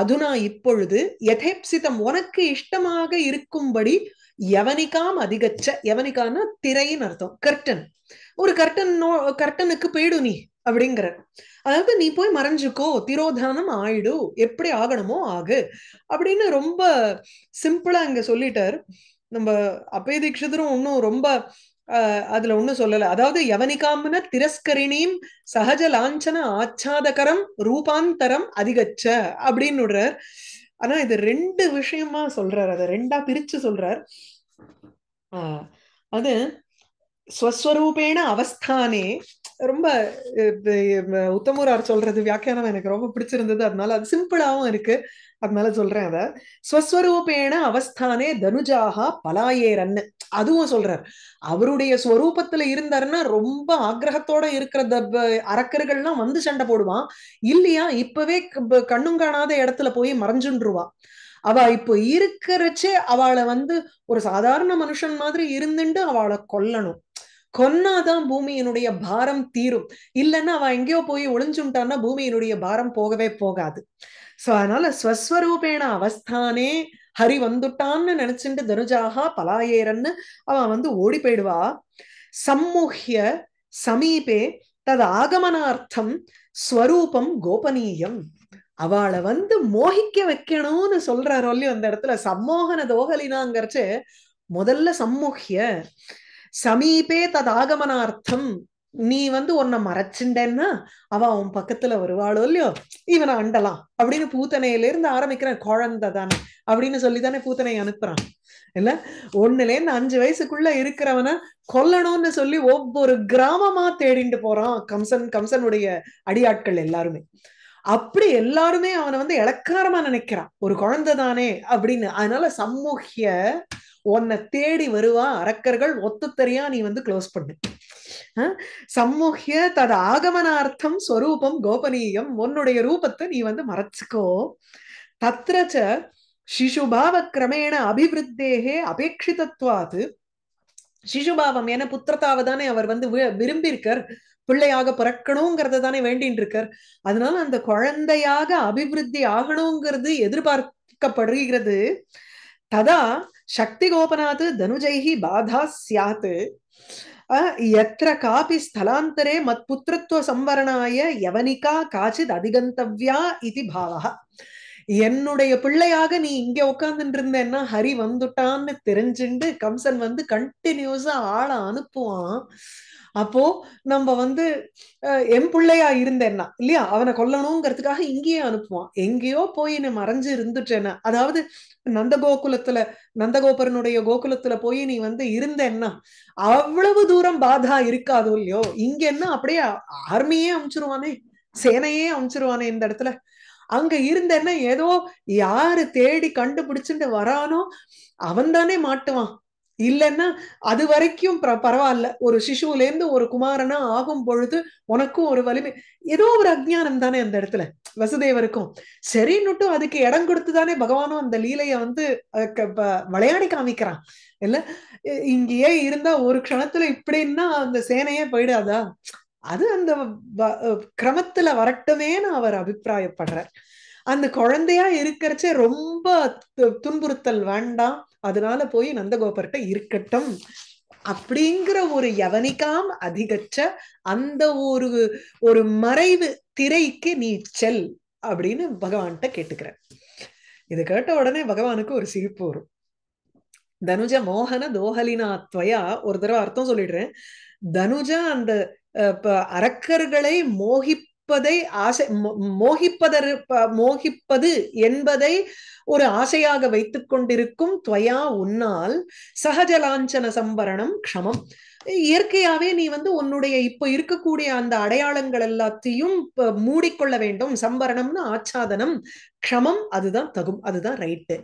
S1: அதுனா இப்பொழுது யதேப்சிதம் உனக்கு இஷ்டமாக இருக்கும்படி எவனிக்காம் அதிகச்ச எவனிக்கான திரையின் அர்த்தம் கர்டன் ஒரு கர்டன் கர்டனுக்கு போயிடு நீ அப்படிங்கிற அதாவது நீ போய் மறைஞ்சுக்கோ திரோதானம் ஆயிடு எப்படி ஆகணுமோ ஆகு அப்படின்னு ரொம்ப சிம்பிளா இங்க சொல்லிட்டார் நம்ம அப்பய தீட்சிதரும் ஒன்னும் ரொம்ப அதுல ஒண்ணு சொல்லல அதாவது யவனிகாம்ன திரஸ்கரிணியும் சகஜ லாஞ்சன ஆச்சாதகரம் ரூபாந்தரம் அதிகச்ச அப்படின்னு விடுறார் ஆனா இது ரெண்டு விஷயமா சொல்றார் அதை ரெண்டா பிரிச்சு சொல்றார் ஆஹ் அது ஸ்வஸ்வரூபேண அவஸ்தானே ரொம்ப உத்தமூரார் சொல்றது வியாக்கியானம் எனக்கு ரொம்ப பிடிச்சிருந்தது அதனால அது சிம்பிளாவும் இருக்கு அதனால சொல்றேன் அதை ஸ்வஸ்வரூபேன அவஸ்தானே தனுஜாக பலாயேரன்னு அதுவும் சொல்றார் அவருடைய ஸ்வரூபத்துல இருந்தாருன்னா ரொம்ப ஆக்கிரகத்தோட இருக்கிற தப் அரக்கர்கள்லாம் வந்து சண்டை போடுவான் இல்லையா இப்பவே கண்ணும் காணாத இடத்துல போய் மறைஞ்சுன்றுவா அவ இப்போ இருக்கிறச்சே அவளை வந்து ஒரு சாதாரண மனுஷன் மாதிரி இருந்துட்டு அவளை கொல்லணும் கொன்னாதான் பூமியினுடைய பாரம் தீரும் இல்லைன்னா அவ எங்கேயோ போய் ஒளிஞ்சுட்டான்னா பூமியினுடைய பாரம் போகவே போகாது சோ அதனால ஸ்வஸ்வரூபேண அவஸ்தானே ஹரி வந்துட்டான்னு நினைச்சுட்டு தனுஜாகா பலாயேரன்னு அவன் வந்து ஓடி போயிடுவா சம்முகிய சமீபே தது ஆகமனார்த்தம் ஸ்வரூபம் கோபனீயம் அவளை வந்து மோகிக்க வைக்கணும்னு சொல்றாரோ இல்லையோ அந்த இடத்துல சம்மோகன தோகலினாங்கிறச்சு முதல்ல சம்முஹிய சமீபே ததாகமனார்த்தம் நீ வந்து உன்னை மறைச்சுண்டேன்னா அவ அவன் பக்கத்துல வருவாளோ இல்லையோ இவனை அண்டலாம் அப்படின்னு பூத்தனையில இருந்து ஆரம்பிக்கிறான் குழந்தை தானே அப்படின்னு சொல்லி தானே பூத்தனை அனுப்புறான் இல்ல ஒண்ணுல இருந்து அஞ்சு வயசுக்குள்ள இருக்கிறவன கொல்லணும்னு சொல்லி ஒவ்வொரு கிராமமா தேடிண்டு போறான் கம்சன் கம்சனுடைய அடியாட்கள் எல்லாருமே அப்படி எல்லாருமே அவனை வந்து இலக்காரமா நினைக்கிறான் ஒரு குழந்தை தானே அப்படின்னு அதனால சமூகிய உன்னை தேடி வருவா அரக்கர்கள் ஒத்து தெரியா நீ வந்து க்ளோஸ் பண்ணு சம்முகிய தது ஆகமனார்த்தம் ஸ்வரூபம் கோபனீயம் உன்னுடைய ரூபத்தை நீ வந்து மறைச்சுக்கோ தத்திரச்ச சிசுபாவ கிரமேண அபிவிருத்தேகே அபேட்சிதத்வாது சிசுபாவம் ஏன்னா புத்திரத்தாவை தானே அவர் வந்து விரும்பியிருக்கார் பிள்ளையாக பிறக்கணுங்கிறத தானே வேண்டின்னு இருக்கார் அதனால அந்த குழந்தையாக அபிவிருத்தி ஆகணுங்கிறது எதிர்பார்க்கப்படுகிறது ததா சக்தி கோபநாத் தனுஜைகி பாதா சியாத்து காபி ஸ்தலாந்தரே மத் புத்திரத்துவ மத்புத்திரத்துவசம்வரணாய யவனிக்கா காச்சித் அதிகந்தவ்யா இது பாவகா என்னுடைய பிள்ளையாக நீ இங்க உட்காந்துட்டு இருந்தேன்னா ஹரி வந்துட்டான்னு தெரிஞ்சுண்டு கம்சன் வந்து கண்டினியூஸா ஆளை அனுப்புவான் அப்போ நம்ம வந்து என் பிள்ளையா இருந்தேன்னா இல்லையா அவனை கொல்லணுங்கிறதுக்காக இங்கேயே அனுப்புவான் எங்கேயோ போய் என்னை மறைஞ்சு இருந்துட்டேன்னா அதாவது நந்தகோகுலத்துல நந்தகோபுரனுடைய கோகுலத்துல போய் நீ வந்து இருந்தேன்னா அவ்வளவு தூரம் பாதா இருக்காதோ இல்லையோ இங்க என்ன அப்படியே ஆர்மியே அமிச்சிருவானே சேனையே அமிச்சிருவானே இந்த இடத்துல அங்க இருந்தேன்னா ஏதோ யாரு தேடி கண்டுபிடிச்சுட்டு வரானோ அவன் தானே மாட்டுவான் இல்லைன்னா அது வரைக்கும் பரவாயில்ல ஒரு இருந்து ஒரு குமாரனா ஆகும் பொழுது உனக்கும் ஒரு வலிமை ஏதோ ஒரு அஜ்ஞானம் தானே அந்த இடத்துல வசுதேவருக்கும் சரின்னுட்டும் அதுக்கு இடம் கொடுத்துதானே பகவானும் அந்த லீலைய வந்து விளையாடி காமிக்கிறான் இல்ல இங்கேயே இருந்தா ஒரு க்ஷணத்துல இப்படின்னா அந்த சேனையே போயிடாதா அது அந்த கிரமத்துல வரட்டுமேன்னு அவர் அபிப்பிராயப்படுறார் அந்த குழந்தையா இருக்கிறச்சே ரொம்ப துன்புறுத்தல் வேண்டாம் அதனால போய் நந்தகோபர்கிட்ட இருக்கட்டும் அப்படிங்கிற ஒரு யவனிக்காம் அதிகச்ச அந்த ஒரு ஒரு மறைவு திரைக்கு நீ செல் அப்படின்னு பகவான்கிட்ட கேட்டுக்கிற இது கேட்ட உடனே பகவானுக்கு ஒரு சிரிப்பு வரும் தனுஜ மோகன தோஹலினாத்வயா ஒரு தடவை அர்த்தம் சொல்லிடுறேன் தனுஜா அந்த அரக்கர்களை மோகிப்பதை ஆசை மோகிப்பதற்கு மோகிப்பது என்பதை ஒரு ஆசையாக வைத்துக் கொண்டிருக்கும் துவயா உன்னால் சகஜலாஞ்சன சம்பரணம் க்ஷமம் இயற்கையாவே நீ வந்து உன்னுடைய இப்போ இருக்கக்கூடிய அந்த அடையாளங்கள் எல்லாத்தையும் மூடிக்கொள்ள வேண்டும் சம்பரணம்னு ஆச்சாதனம் க்ஷமம் அதுதான் தகும் அதுதான் ரைட்டு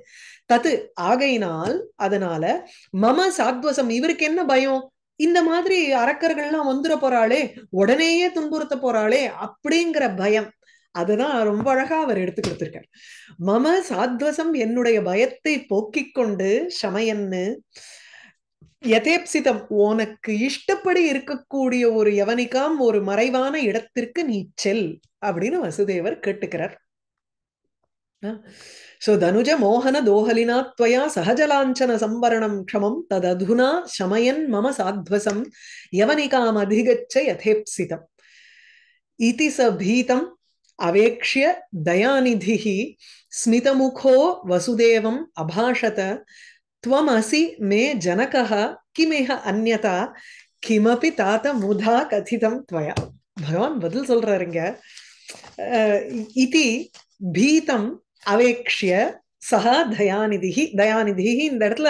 S1: தத்து ஆகையினால் அதனால மம சாத்வசம் இவருக்கு என்ன பயம் இந்த மாதிரி அறக்கர்கள்லாம் வந்துட போறாளே உடனேயே துன்புறுத்த போறாளே அப்படிங்கிற பயம் அதுதான் ரொம்ப அழகா அவர் எடுத்து கொடுத்திருக்கார் மம சாத்வசம் என்னுடைய பயத்தை போக்கிக் கொண்டு சமயன்னு யதேப்சிதம் உனக்கு இஷ்டப்படி இருக்கக்கூடிய ஒரு எவனிக்காம் ஒரு மறைவான இடத்திற்கு நீ செல் அப்படின்னு வசுதேவர் கேட்டுக்கிறார் சோ தனுஜ மோகன தோஹலினா துவயா சகஜலாஞ்சன சம்பரணம் க்ஷமம் ததுனா சமயன் மம சாத்வசம் யவனிகாம் அதிகச்ச யதேப்சிதம் இதி ச பீதம் அவேக்ஷ்ய தயாநிதிஹி ஸ்மிதமுகோ வசுதேவம் அபாஷத துவமசி மே ஜனக கிமேஹ அந்நதா கிமபி தாத்த முதா கதிதம் துவயா பகவான் பதில் சொல்றாருங்க இதி பீதம் அவேக்ஷிய சஹா தயாநிதிஹி தயாநிதிஹி இந்த இடத்துல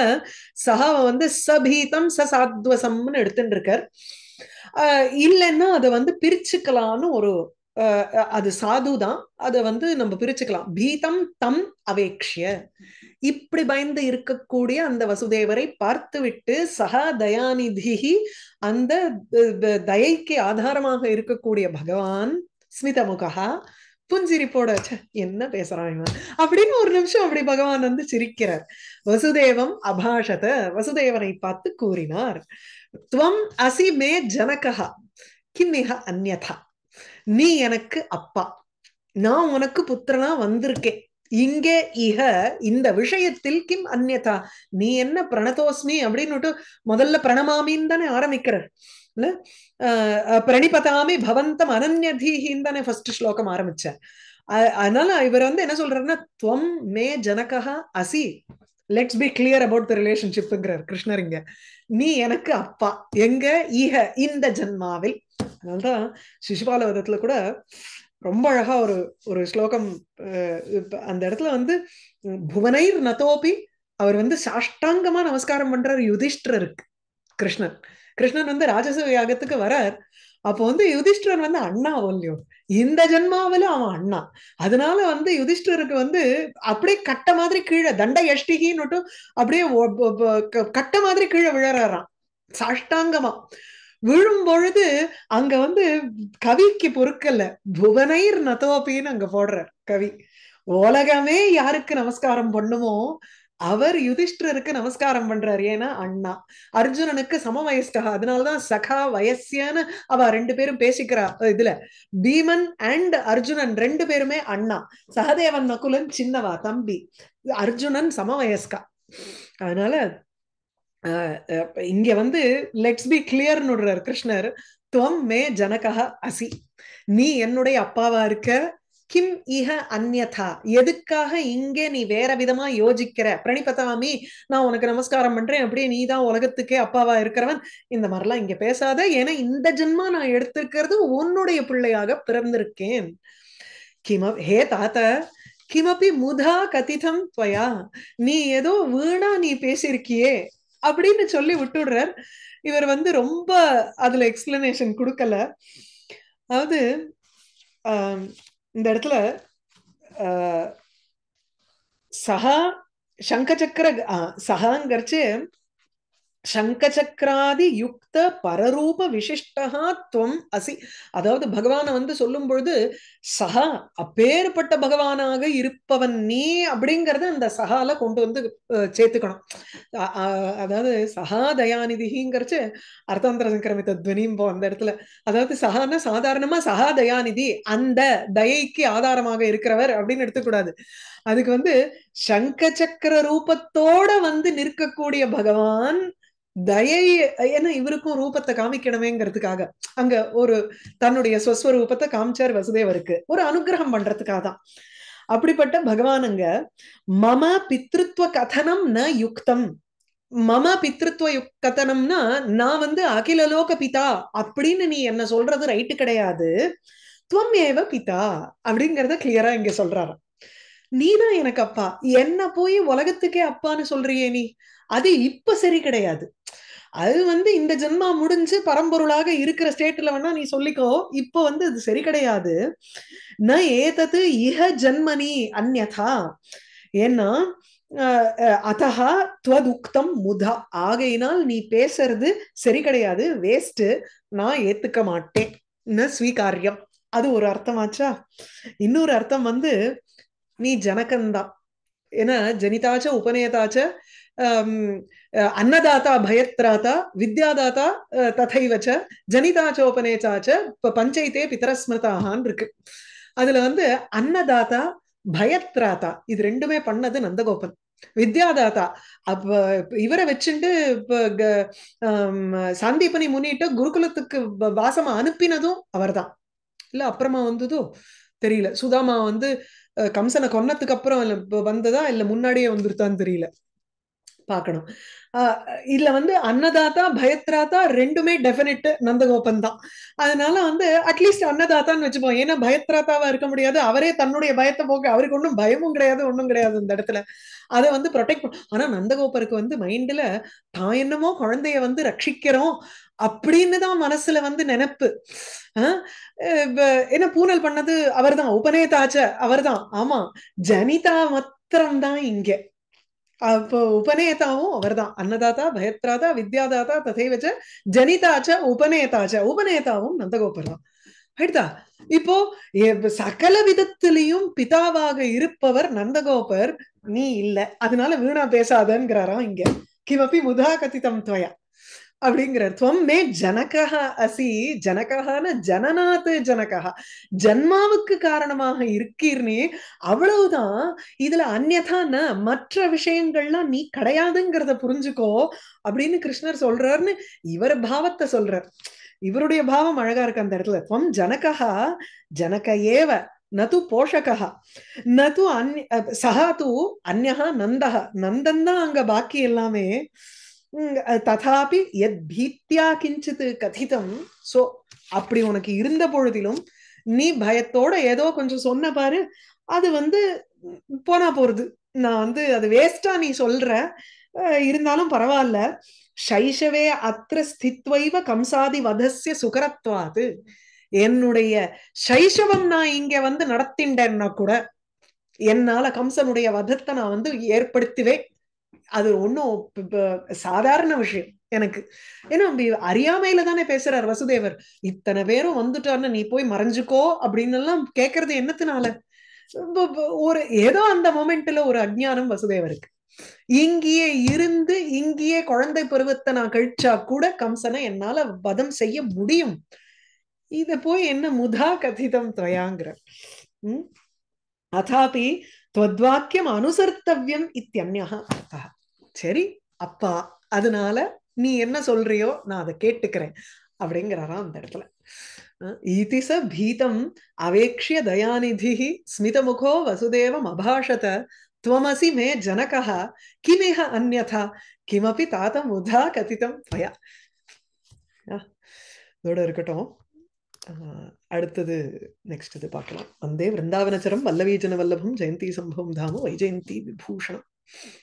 S1: சஹாவ வந்து சபீதம் சசாத்வசம்னு எடுத்துட்டு இருக்கார் இல்லைன்னா அதை வந்து பிரிச்சுக்கலான்னு ஒரு அது சாது தான் அதை வந்து நம்ம பிரிச்சுக்கலாம் பீதம் தம் அவேக்ஷிய இப்படி பயந்து இருக்கக்கூடிய அந்த வசுதேவரை பார்த்துவிட்டு சகா தயாநிதிஹி அந்த தயைக்கு ஆதாரமாக இருக்கக்கூடிய பகவான் ஸ்மிதமுகா புஞ்சிரிப்போட என்ன பேசுறான் அப்படின்னு ஒரு நிமிஷம் அப்படி பகவான் வந்து சிரிக்கிறார் வசுதேவம் அபாஷத வசுதேவனை பார்த்து கூறினார் துவம் அசி மே ஜனகா கிம்மிக அந்யதா நீ எனக்கு அப்பா நான் உனக்கு புத்திரனா வந்திருக்கேன் இங்கே இக இந்த விஷயத்தில் கிம் அந்நதா நீ என்ன பிரணதோஸ்மி அப்படின்னுட்டு முதல்ல பிரணமாமின்னு தானே ஆரம்பிக்கிறார் பிரணிபதாமி பவந்தம் அனன்யதீஹின்னு தானே ஃபர்ஸ்ட் ஸ்லோகம் ஆரம்பிச்சார் அதனால இவர் வந்து என்ன சொல்றாருன்னா துவம் மே ஜனகா அசி let's be clear about the ரிலேஷன்ஷிப்ங்கிறார் கிருஷ்ணர் இங்க நீ எனக்கு அப்பா எங்க இக இந்த ஜென்மாவில் அதனால்தான் சிசுபால விதத்துல கூட ரொம்ப அழகா ஒரு ஒரு ஸ்லோகம் அந்த இடத்துல வந்து புவனைர் நதோபி அவர் வந்து சாஷ்டாங்கமா நமஸ்காரம் பண்றார் யுதிஷ்டருக்கு கிருஷ்ணன் கிருஷ்ணன் வந்து ராஜச யாகத்துக்கு வரார் அப்போ வந்து யுதிஷ்டரன் வந்து அண்ணா ஒல்லியோ இந்த ஜென்மாவில அவன் அண்ணா அதனால வந்து யுதிஷ்டருக்கு வந்து அப்படியே கட்ட மாதிரி கீழே தண்ட யஷ்டிகின்னு அப்படியே கட்ட மாதிரி கீழே விழறான் சாஷ்டாங்கமா விழும் பொழுது அங்க வந்து கவிக்கு பொறுக்கல்ல புவனைர் நதோபின்னு அங்க போடுற கவி உலகமே யாருக்கு நமஸ்காரம் பண்ணுமோ அவர் யுதிஷ்டருக்கு நமஸ்காரம் பண்றாரு ஏன்னா அண்ணா அர்ஜுனனுக்கு சம வயசுக்கா அதனாலதான் சகா வயசியான்னு அவ ரெண்டு பேரும் பேசிக்கிறா இதுல பீமன் அண்ட் அர்ஜுனன் ரெண்டு பேருமே அண்ணா சகதேவன் நகுலன் சின்னவா தம்பி அர்ஜுனன் சம வயஸ்கா அதனால இங்க வந்து லெட்ஸ் பி கிளியர் விடுறார் கிருஷ்ணர் துவம் மே ஜனகா அசி நீ என்னுடைய அப்பாவா இருக்க கிம் இஹ அந்யதா எதுக்காக இங்கே நீ வேற விதமா யோசிக்கிற பிரணிபதாமி நான் உனக்கு நமஸ்காரம் பண்றேன் அப்படியே நீ தான் உலகத்துக்கே அப்பாவா இருக்கிறவன் இந்த மாதிரிலாம் இங்க பேசாத ஏன்னா இந்த ஜென்மா நான் எடுத்திருக்கிறது உன்னுடைய பிள்ளையாக பிறந்திருக்கேன் கிம ஹே தாத்த கிமப்பி முதா கதிதம் துவயா நீ ஏதோ வீணா நீ பேசியிருக்கியே அப்படின்னு சொல்லி விட்டுடுறார் இவர் வந்து ரொம்ப அதுல எக்ஸ்பிளனேஷன் கொடுக்கல அதாவது இந்த இடத்துல சஹா சங்கச்சக்கர சஹாங்கிறச்சு சங்கச்சக்கராதி யுக்த பரரூப விசிஷ்டகா துவம் அசி அதாவது பகவானை வந்து சொல்லும் பொழுது சஹா அப்பேற்பட்ட பகவானாக இருப்பவன் நீ அப்படிங்கிறத அந்த சஹால கொண்டு வந்து சேர்த்துக்கணும் அதாவது சஹா தயாநிதிங்கிறச்சு அர்த்தாந்திர சங்கிரமித்த துவனியும் போ அந்த இடத்துல அதாவது சஹானா சாதாரணமா சஹா தயாநிதி அந்த தயைக்கு ஆதாரமாக இருக்கிறவர் அப்படின்னு எடுத்துக்கூடாது அதுக்கு வந்து சங்க சக்கர ரூபத்தோட வந்து நிற்கக்கூடிய பகவான் தயை ஏன்னா இவருக்கும் ரூபத்தை காமிக்கணுமேங்கிறதுக்காக அங்க ஒரு தன்னுடைய சொஸ்வரூபத்தை காமிச்சார் வசுதேவருக்கு ஒரு அனுகிரகம் பண்றதுக்காக தான் அப்படிப்பட்ட பகவானுங்க மம பித்ருத்வ கதனம் ந யுக்தம் மம பித்ருத்வ கதனம்னா நான் வந்து அகிலலோக பிதா அப்படின்னு நீ என்ன சொல்றது ரைட்டு கிடையாது துவம் ஏவ பிதா அப்படிங்கிறத கிளியரா இங்க சொல்றாரு நீதான் எனக்கு அப்பா என்ன போய் உலகத்துக்கே அப்பான்னு சொல்றியே நீ அது இப்ப சரி கிடையாது அது வந்து இந்த ஜென்மா முடிஞ்சு பரம்பொருளாக இருக்கிற ஸ்டேட்ல வேணா நீ சொல்லிக்கோ இப்ப வந்து அது சரி கிடையாது ந ஏதது இஹ ஜன்மனி அந்நதா ஏன்னா அஹ் துவதுக்தம் முதா ஆகையினால் நீ பேசுறது சரி கிடையாது வேஸ்ட் நான் ஏத்துக்க மாட்டேன் ந ஸ்வீகாரியம் அது ஒரு அர்த்தமாச்சா இன்னொரு அர்த்தம் வந்து நீ ஜனகந்தான் ஏன்னா ஜனிதாச்ச உபநயதாச்ச அன்னதாத்தா பயத்ராதா வித்யாதாதா ததைவ ச ஜனிதா சோபனேச்சா ச பஞ்சைத்தே பிதரஸ்மிருதாகான் இருக்கு அதுல வந்து அன்னதாத்தா பயத்ராதா இது ரெண்டுமே பண்ணது நந்தகோபன் வித்யாதாத்தா அப்ப இவரை வச்சுட்டு சாந்திப்பணி முன்னிட்டு குருகுலத்துக்கு வாசமா அனுப்பினதும் அவர்தான் இல்ல அப்புறமா வந்ததோ தெரியல சுதாமா வந்து கம்சனை கொன்னதுக்கு அப்புறம் வந்ததா இல்ல முன்னாடியே வந்துருத்தான்னு தெரியல பார்க்கணும் இதுல வந்து அன்னதாத்தா பயத்ராதா ரெண்டுமே டெஃபினட் நந்தகோபன் தான் அதனால வந்து அட்லீஸ்ட் அன்னதாத்தான்னு வச்சுப்போம் ஏன்னா பயத்ராதாவா இருக்க முடியாது அவரே தன்னுடைய பயத்தை போக்கு அவருக்கு ஒன்றும் பயமும் கிடையாது ஒன்றும் கிடையாது இந்த இடத்துல அதை வந்து ப்ரொடெக்ட் பண்ண ஆனா நந்தகோபருக்கு வந்து மைண்ட்ல தான் என்னமோ குழந்தைய வந்து ரட்சிக்கிறோம் அப்படின்னு தான் மனசுல வந்து நினப்பு என்ன பூனல் பண்ணது அவர் தான் உபநேதாச்ச அவர் தான் ஆமா ஜனிதா மாத்திரம்தான் இங்க அப்போ உபநேதாவும் அவர்தான் அன்னதாத்தா பயத்ராதா வித்யாதாத்தா ததைவச்ச ஜனிதாச்ச உபநேதாச்ச உபநேதாவும் நந்தகோபுரம் தான் இப்போ சகல விதத்திலையும் பிதாவாக இருப்பவர் நந்தகோபர் நீ இல்ல அதனால வீணா பேசாதங்கிறாராம் இங்க கிமப்பி முதா கதிதம் துவயா அப்படிங்கிற துவம் மே ஜனகா அசி ஜனகான ஜனநாத் ஜனகா ஜன்மாவுக்கு காரணமாக இருக்கீர்னி அவ்வளவுதான் இதுல அந்நதான மற்ற விஷயங்கள்லாம் நீ கிடையாதுங்கிறத புரிஞ்சுக்கோ அப்படின்னு கிருஷ்ணர் சொல்றாருன்னு இவர் பாவத்தை சொல்றார் இவருடைய பாவம் அழகா இருக்கு அந்த இடத்துல துவம் ஜனகா ஜனக ஏவ நது போஷகா நது அந் சகா தூ அந்யா நந்தகா நந்தன் தான் அங்க பாக்கி எல்லாமே ததாபி எத் பீத்தியா கிஞ்சித் கதிதம் சோ அப்படி உனக்கு இருந்த பொழுதிலும் நீ பயத்தோட ஏதோ கொஞ்சம் சொன்ன பாரு அது வந்து போனா போறது நான் வந்து அது வேஸ்டா நீ சொல்ற இருந்தாலும் பரவாயில்ல சைஷவே அத்திர ஸ்தித்வைவ கம்சாதி வதசிய சுகரத்வாது என்னுடைய சைஷவம் நான் இங்க வந்து நடத்தின்றேன்னா கூட என்னால கம்சனுடைய வதத்தை நான் வந்து ஏற்படுத்துவேன் அது ஒன்றும் சாதாரண விஷயம் எனக்கு ஏன்னா அறியாமையில தானே பேசுறாரு வசுதேவர் இத்தனை பேரும் வந்துட்டான்னு நீ போய் மறைஞ்சுக்கோ அப்படின்னு எல்லாம் கேட்கறது என்னத்தினால ஒரு ஏதோ அந்த மொமெண்ட்ல ஒரு அஜ்ஞானம் வசுதேவருக்கு இங்கேயே இருந்து இங்கேயே குழந்தை பருவத்தை நான் கழிச்சா கூட கம்சனை என்னால வதம் செய்ய முடியும் இத போய் என்ன முதா கதிதம் துவயாங்கிற உம் அதாபி துவத்வாக்கியம் அனுசர்த்தவியம் இத்தியன்யா அர்த்தம் சரி அப்பா அதனால நீ என்ன சொல்றியோ நான் அதை கேட்டுக்கிறேன் அப்படிங்கிறாரா அந்த இடத்துல ஈதிச பீதம் அவேக்ஷிய தயாநிதி ஸ்மிதமுகோ வசுதேவம் அபாஷத துவமசி மே ஜனகா கிமிஹ அந்நதா கிமபி தாத்தம் உதா கதிதம் பயா இதோட இருக்கட்டும் அடுத்தது நெக்ஸ்ட் இது பார்க்கலாம் வந்தே விருந்தாவனச்சரம் வல்லவீஜன வல்லபம் ஜெயந்தி சம்பவம் தாமோ வைஜெயந்தி விபூஷணம்